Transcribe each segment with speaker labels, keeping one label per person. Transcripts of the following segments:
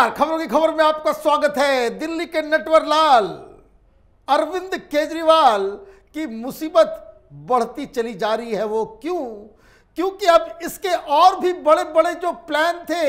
Speaker 1: नमस्कार खबरों की खबर में आपका स्वागत है दिल्ली के नटवर लाल अरविंद केजरीवाल की मुसीबत बढ़ती चली जा रही है वो क्यों क्योंकि अब इसके और भी बड़े बड़े जो प्लान थे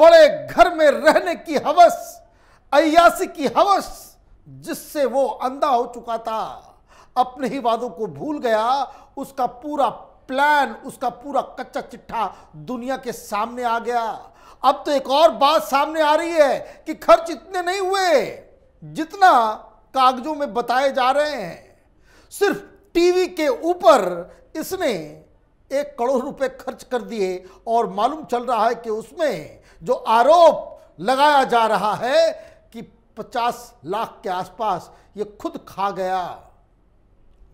Speaker 1: बड़े घर में रहने की हवस अयासी की हवस जिससे वो अंधा हो चुका था अपने ही वादों को भूल गया उसका पूरा प्लान उसका पूरा कच्चा चिट्ठा दुनिया के सामने आ गया अब तो एक और बात सामने आ रही है कि खर्च इतने नहीं हुए जितना कागजों में बताए जा रहे हैं सिर्फ टीवी के ऊपर इसने एक करोड़ रुपए खर्च कर दिए और मालूम चल रहा है कि उसमें जो आरोप लगाया जा रहा है कि 50 लाख के आसपास ये खुद खा गया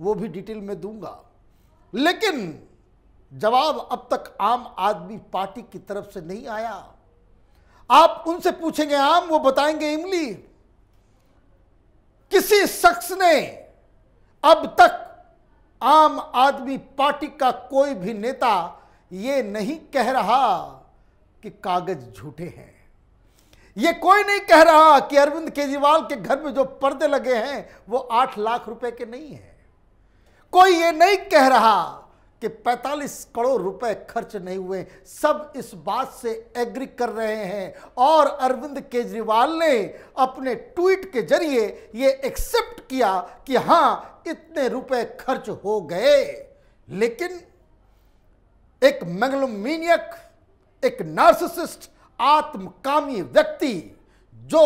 Speaker 1: वो भी डिटेल में दूंगा लेकिन जवाब अब तक आम आदमी पार्टी की तरफ से नहीं आया आप उनसे पूछेंगे आम वो बताएंगे इमली किसी शख्स ने अब तक आम आदमी पार्टी का कोई भी नेता ये नहीं कह रहा कि कागज झूठे हैं ये कोई नहीं कह रहा कि अरविंद केजरीवाल के घर में जो पर्दे लगे हैं वो आठ लाख रुपए के नहीं हैं कोई ये नहीं कह रहा कि 45 करोड़ रुपए खर्च नहीं हुए सब इस बात से एग्री कर रहे हैं और अरविंद केजरीवाल ने अपने ट्वीट के जरिए ये एक्सेप्ट किया कि हां इतने रुपए खर्च हो गए लेकिन एक मैगलोमीनियक एक नार्सिसिस्ट आत्मकामी व्यक्ति जो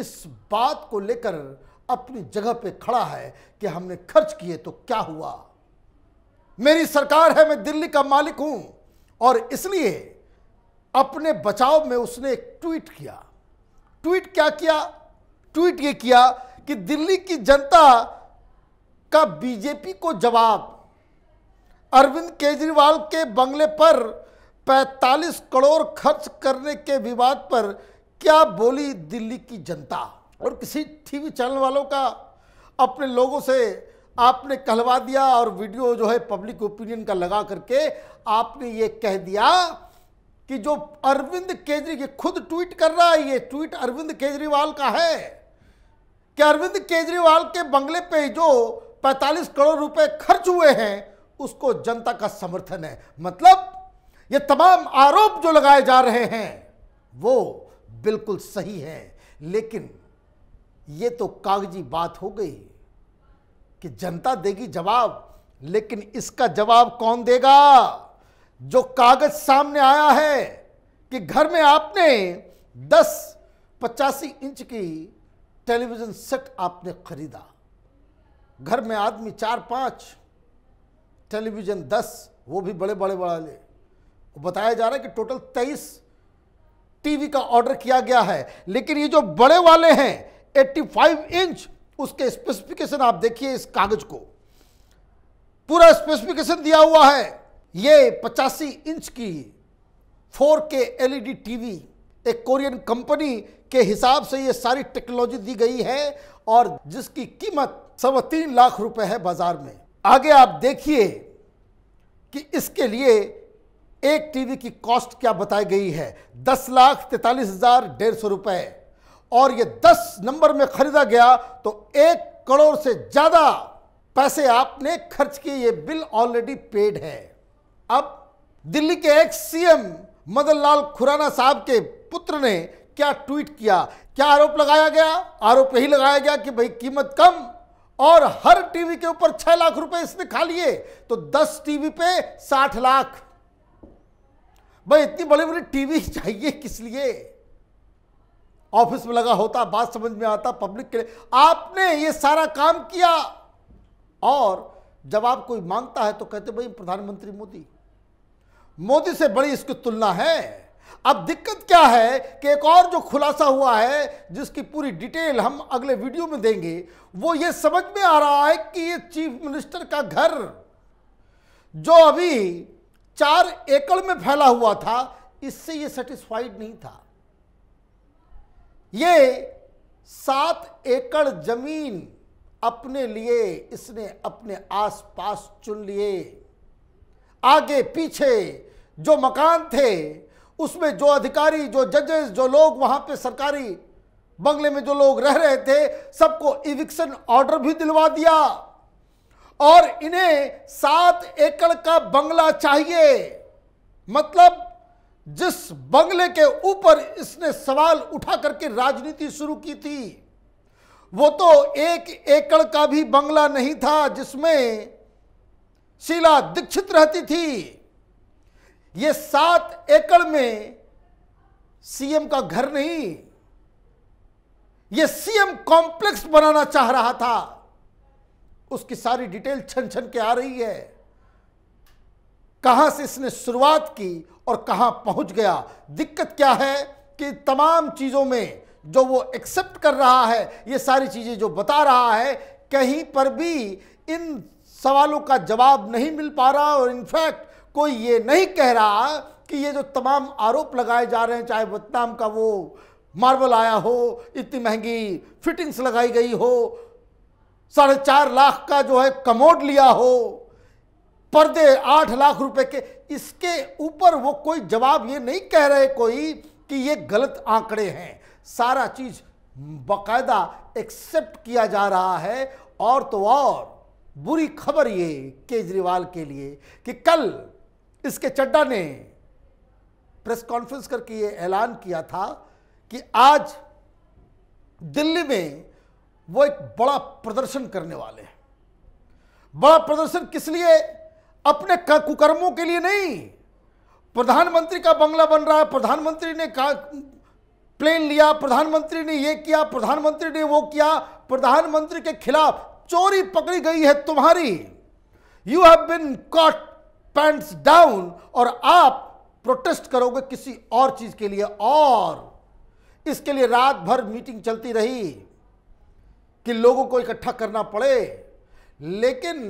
Speaker 1: इस बात को लेकर अपनी जगह पे खड़ा है कि हमने खर्च किए तो क्या हुआ मेरी सरकार है मैं दिल्ली का मालिक हूं और इसलिए अपने बचाव में उसने एक ट्वीट किया ट्वीट क्या किया ट्वीट ये किया कि दिल्ली की जनता का बीजेपी को जवाब अरविंद केजरीवाल के बंगले पर 45 करोड़ खर्च करने के विवाद पर क्या बोली दिल्ली की जनता और किसी टीवी चैनल वालों का अपने लोगों से आपने कहलवा दिया और वीडियो जो है पब्लिक ओपिनियन का लगा करके आपने ये कह दिया कि जो अरविंद केजरीवाल खुद ट्वीट कर रहा है ये ट्वीट अरविंद केजरीवाल का है कि अरविंद केजरीवाल के बंगले पे जो 45 करोड़ रुपए खर्च हुए हैं उसको जनता का समर्थन है मतलब ये तमाम आरोप जो लगाए जा रहे हैं वो बिल्कुल सही है लेकिन ये तो कागजी बात हो गई कि जनता देगी जवाब लेकिन इसका जवाब कौन देगा जो कागज सामने आया है कि घर में आपने दस पचासी इंच की टेलीविज़न सेट आपने खरीदा घर में आदमी चार पाँच टेलीविज़न दस वो भी बड़े बड़े बड़ा ले बताया जा रहा है कि टोटल तेईस टीवी का ऑर्डर किया गया है लेकिन ये जो बड़े वाले हैं 85 इंच उसके स्पेसिफिकेशन आप देखिए इस कागज को पूरा स्पेसिफिकेशन दिया हुआ है ये पचासी इंच की 4K LED टीवी एक कोरियन कंपनी के हिसाब से ये सारी टेक्नोलॉजी दी गई है और जिसकी कीमत सवा तीन लाख रुपए है बाजार में आगे आप देखिए कि इसके लिए एक टीवी की कॉस्ट क्या बताई गई है दस लाख तैतालीस हजार डेढ़ सौ रुपये और ये दस नंबर में खरीदा गया तो एक करोड़ से ज़्यादा पैसे आपने खर्च किए ये बिल ऑलरेडी पेड है अब दिल्ली के एक सीएम मदन लाल खुराना साहब के पुत्र ने क्या ट्वीट किया क्या आरोप लगाया गया आरोप यही लगाया गया कि भाई कीमत कम और हर टीवी के ऊपर छह लाख रुपए इसने खा लिए तो दस टीवी पे साठ लाख भाई इतनी बड़ी बड़ी टीवी चाहिए किस लिए ऑफिस में लगा होता बात समझ में आता पब्लिक के लिए आपने ये सारा काम किया और जब आप कोई मांगता है तो कहते भाई प्रधानमंत्री मोदी मोदी से बड़ी इसकी तुलना है अब दिक्कत क्या है कि एक और जो खुलासा हुआ है जिसकी पूरी डिटेल हम अगले वीडियो में देंगे वो ये समझ में आ रहा है कि ये चीफ मिनिस्टर का घर जो अभी चार एकड़ में फैला हुआ था इससे ये सेटिस्फाइड नहीं था ये सात एकड़ जमीन अपने लिए इसने अपने आसपास चुन लिए आगे पीछे जो मकान थे उसमें जो अधिकारी जो जजेस जो लोग वहां पे सरकारी बंगले में जो लोग रह रहे थे सबको इविक्शन ऑर्डर भी दिलवा दिया और इन्हें सात एकड़ का बंगला चाहिए मतलब जिस बंगले के ऊपर इसने सवाल उठा करके राजनीति शुरू की थी वो तो एक एकड़ का भी बंगला नहीं था जिसमें शीला दीक्षित रहती थी ये सात एकड़ में सीएम का घर नहीं ये सीएम कॉम्प्लेक्स बनाना चाह रहा था उसकी सारी डिटेल छन छन के आ रही है कहाँ से इसने शुरुआत की और कहाँ पहुँच गया दिक्कत क्या है कि तमाम चीज़ों में जो वो एक्सेप्ट कर रहा है ये सारी चीज़ें जो बता रहा है कहीं पर भी इन सवालों का जवाब नहीं मिल पा रहा और इनफैक्ट कोई ये नहीं कह रहा कि ये जो तमाम आरोप लगाए जा रहे हैं चाहे वतनाम का वो मार्बल आया हो इतनी महंगी फिटिंग्स लगाई गई हो साढ़े चार लाख का जो है कमोड लिया हो पर्दे आठ लाख रुपए के इसके ऊपर वो कोई जवाब ये नहीं कह रहे कोई कि ये गलत आंकड़े हैं सारा चीज बकायदा एक्सेप्ट किया जा रहा है और तो और बुरी खबर ये केजरीवाल के लिए कि कल इसके चड्डा ने प्रेस कॉन्फ्रेंस करके ये ऐलान किया था कि आज दिल्ली में वो एक बड़ा प्रदर्शन करने वाले हैं बड़ा प्रदर्शन किस लिए अपने कुकर्मों के लिए नहीं प्रधानमंत्री का बंगला बन रहा है प्रधानमंत्री ने का प्लेन लिया प्रधानमंत्री ने ये किया प्रधानमंत्री ने वो किया प्रधानमंत्री के खिलाफ चोरी पकड़ी गई है तुम्हारी you have been caught pants down और आप प्रोटेस्ट करोगे किसी और चीज के लिए और इसके लिए रात भर मीटिंग चलती रही कि लोगों को इकट्ठा करना पड़े लेकिन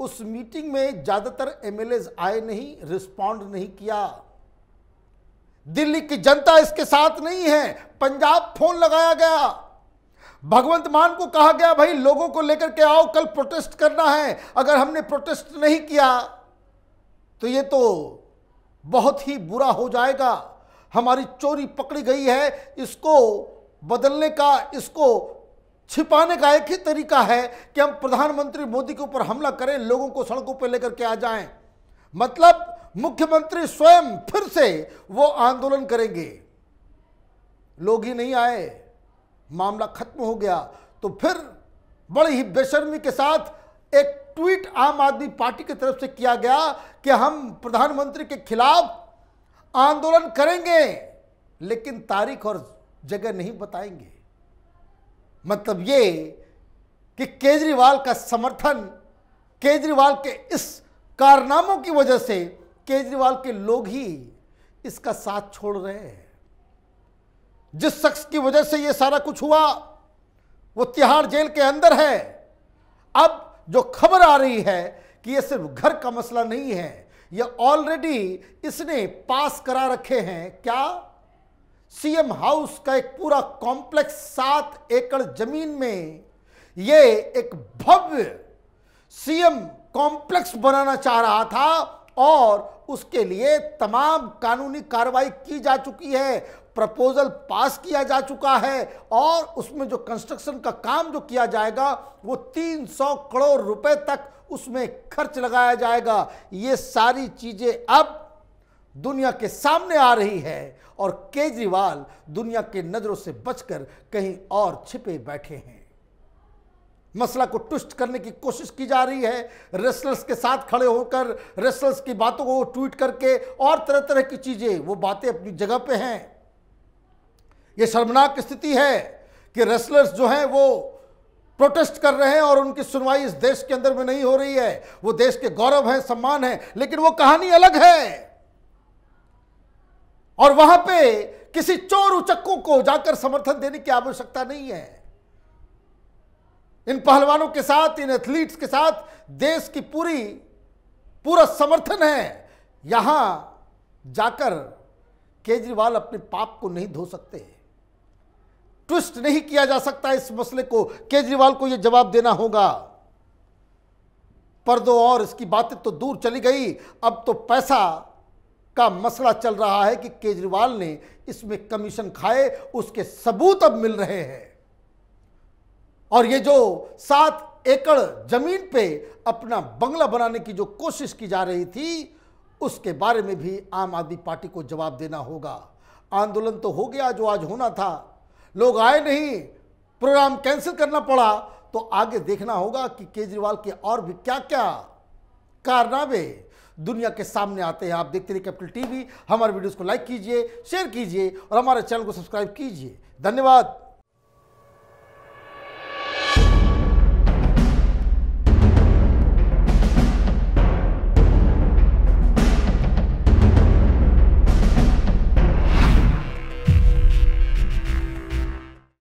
Speaker 1: उस मीटिंग में ज़्यादातर एमएलए आए नहीं रिस्पॉन्ड नहीं किया दिल्ली की जनता इसके साथ नहीं है पंजाब फोन लगाया गया भगवंत मान को कहा गया भाई लोगों को लेकर के आओ कल प्रोटेस्ट करना है अगर हमने प्रोटेस्ट नहीं किया तो ये तो बहुत ही बुरा हो जाएगा हमारी चोरी पकड़ी गई है इसको बदलने का इसको छिपाने का एक ही तरीका है कि हम प्रधानमंत्री मोदी के ऊपर हमला करें लोगों को सड़कों पर लेकर के आ जाएं मतलब मुख्यमंत्री स्वयं फिर से वो आंदोलन करेंगे लोग ही नहीं आए मामला खत्म हो गया तो फिर बड़ी ही बेशर्मी के साथ एक ट्वीट आम आदमी पार्टी की तरफ से किया गया कि हम प्रधानमंत्री के खिलाफ आंदोलन करेंगे लेकिन तारीख और जगह नहीं बताएंगे मतलब ये कि केजरीवाल का समर्थन केजरीवाल के इस कारनामों की वजह से केजरीवाल के लोग ही इसका साथ छोड़ रहे हैं जिस शख्स की वजह से ये सारा कुछ हुआ वो तिहाड़ जेल के अंदर है अब जो खबर आ रही है कि ये सिर्फ घर का मसला नहीं है यह ऑलरेडी इसने पास करा रखे हैं क्या सीएम हाउस का एक पूरा कॉम्प्लेक्स सात एकड़ जमीन में ये एक भव्य सीएम कॉम्प्लेक्स बनाना चाह रहा था और उसके लिए तमाम कानूनी कार्रवाई की जा चुकी है प्रपोजल पास किया जा चुका है और उसमें जो कंस्ट्रक्शन का काम जो किया जाएगा वो 300 करोड़ रुपए तक उसमें खर्च लगाया जाएगा ये सारी चीजें अब दुनिया के सामने आ रही है और केजरीवाल दुनिया के नज़रों से बचकर कहीं और छिपे बैठे हैं मसला को ट्विस्ट करने की कोशिश की जा रही है रेसलर्स के साथ खड़े होकर रेसलर्स की बातों को ट्वीट करके और तरह तरह की चीज़ें वो बातें अपनी जगह पे हैं ये शर्मनाक स्थिति है कि रेसलर्स जो हैं वो प्रोटेस्ट कर रहे हैं और उनकी सुनवाई इस देश के अंदर में नहीं हो रही है वो देश के गौरव हैं सम्मान है लेकिन वो कहानी अलग है और वहां पे किसी चोर उचक्कों को जाकर समर्थन देने की आवश्यकता नहीं है इन पहलवानों के साथ इन एथलीट्स के साथ देश की पूरी पूरा समर्थन है यहां जाकर केजरीवाल अपने पाप को नहीं धो सकते ट्विस्ट नहीं किया जा सकता इस मसले को केजरीवाल को यह जवाब देना होगा पर दो और इसकी बातें तो दूर चली गई अब तो पैसा का मसला चल रहा है कि केजरीवाल ने इसमें कमीशन खाए उसके सबूत अब मिल रहे हैं और ये जो सात एकड़ जमीन पे अपना बंगला बनाने की जो कोशिश की जा रही थी उसके बारे में भी आम आदमी पार्टी को जवाब देना होगा आंदोलन तो हो गया जो आज होना था लोग आए नहीं प्रोग्राम कैंसिल करना पड़ा तो आगे देखना होगा कि केजरीवाल के और भी क्या क्या कारनामे दुनिया के सामने आते हैं आप देखते रहिए कैपिटल टीवी हमारे वीडियोस को लाइक कीजिए शेयर कीजिए और हमारे चैनल को सब्सक्राइब कीजिए धन्यवाद